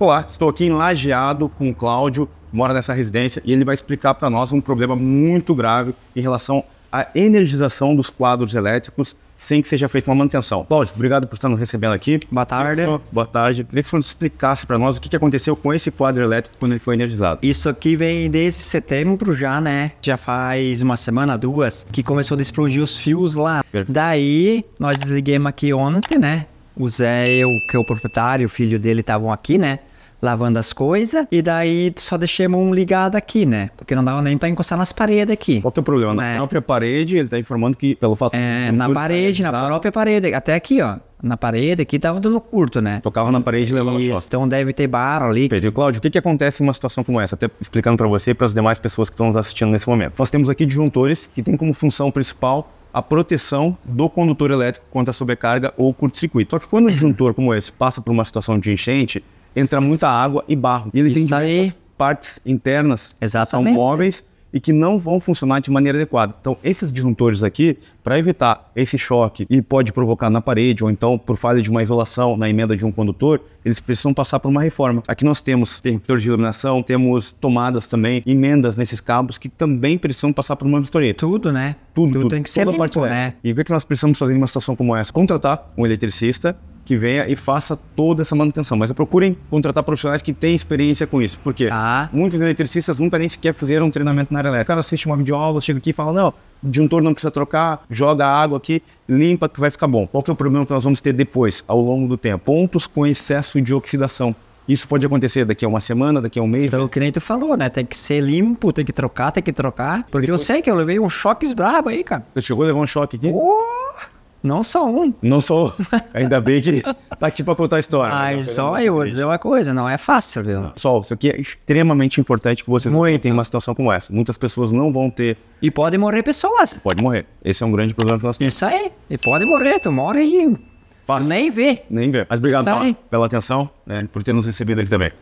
Olá, estou aqui em Lajeado com o Cláudio, mora nessa residência e ele vai explicar para nós um problema muito grave em relação à energização dos quadros elétricos sem que seja feita uma manutenção. Cláudio, obrigado por estar nos recebendo aqui. Boa tarde. Boa tarde. Queria que você explicasse para nós o que aconteceu com esse quadro elétrico quando ele foi energizado. Isso aqui vem desde setembro já, né? Já faz uma semana, duas, que começou a explodir os fios lá. Perfeito. Daí, nós desligamos aqui ontem, né? O Zé eu que é o proprietário, o filho dele, estavam aqui, né? lavando as coisas e daí só deixamos um ligado aqui, né? Porque não dava nem pra encostar nas paredes aqui. Qual que é o problema? Na é. própria parede, ele tá informando que pelo fato É, na tá parede, na própria parede, até aqui, ó. Na parede aqui tava dando curto, né? Tocava na parede e levava Isso, choque. Então deve ter barro ali. Pedro Cláudio, o que, que acontece em uma situação como essa? Até explicando para você e para as demais pessoas que estão nos assistindo nesse momento. Nós temos aqui disjuntores que tem como função principal a proteção do condutor elétrico contra a sobrecarga ou curto-circuito. Só que quando um disjuntor como esse passa por uma situação de enchente, entra muita água e barro. E ele Isso tem diversas aí. partes internas Exatamente. que são móveis e que não vão funcionar de maneira adequada. Então, esses disjuntores aqui, para evitar esse choque e pode provocar na parede ou então por falha de uma isolação na emenda de um condutor, eles precisam passar por uma reforma. Aqui nós temos interruptores de iluminação, temos tomadas também, emendas nesses cabos que também precisam passar por uma vistoria. Tudo, né? Tudo, tudo, tudo. tem que ser limpo, né? E o que, que nós precisamos fazer em uma situação como essa? Contratar um eletricista que venha e faça toda essa manutenção. Mas procurem contratar profissionais que têm experiência com isso. Porque ah. muitos eletricistas nunca nem sequer fizeram um treinamento na área elétrica. O cara assiste uma videoaula, chega aqui e fala, não, de um torno não precisa trocar, joga água aqui, limpa que vai ficar bom. Qual que é o problema que nós vamos ter depois, ao longo do tempo? Pontos com excesso de oxidação. Isso pode acontecer daqui a uma semana, daqui a um mês. Então, o cliente falou, né? Tem que ser limpo, tem que trocar, tem que trocar. Porque Depois... eu sei que eu levei um choque brabo aí, cara. Você chegou a levar um choque aqui? Oh! Não só um. Não sou. Ainda bem que tá aqui pra contar a história. Mas só eu vou dizer uma coisa, não é fácil, viu? Não. Só, isso aqui é extremamente importante que vocês entendam. tenham uma situação como essa. Muitas pessoas não vão ter. E podem morrer pessoas. Pode morrer. Esse é um grande problema que nós temos. Isso aí. E pode morrer, tu morre e. Fácil. Nem vê. Nem vê. Mas obrigado pela, pela, atenção, né, por ter nos recebido aqui também.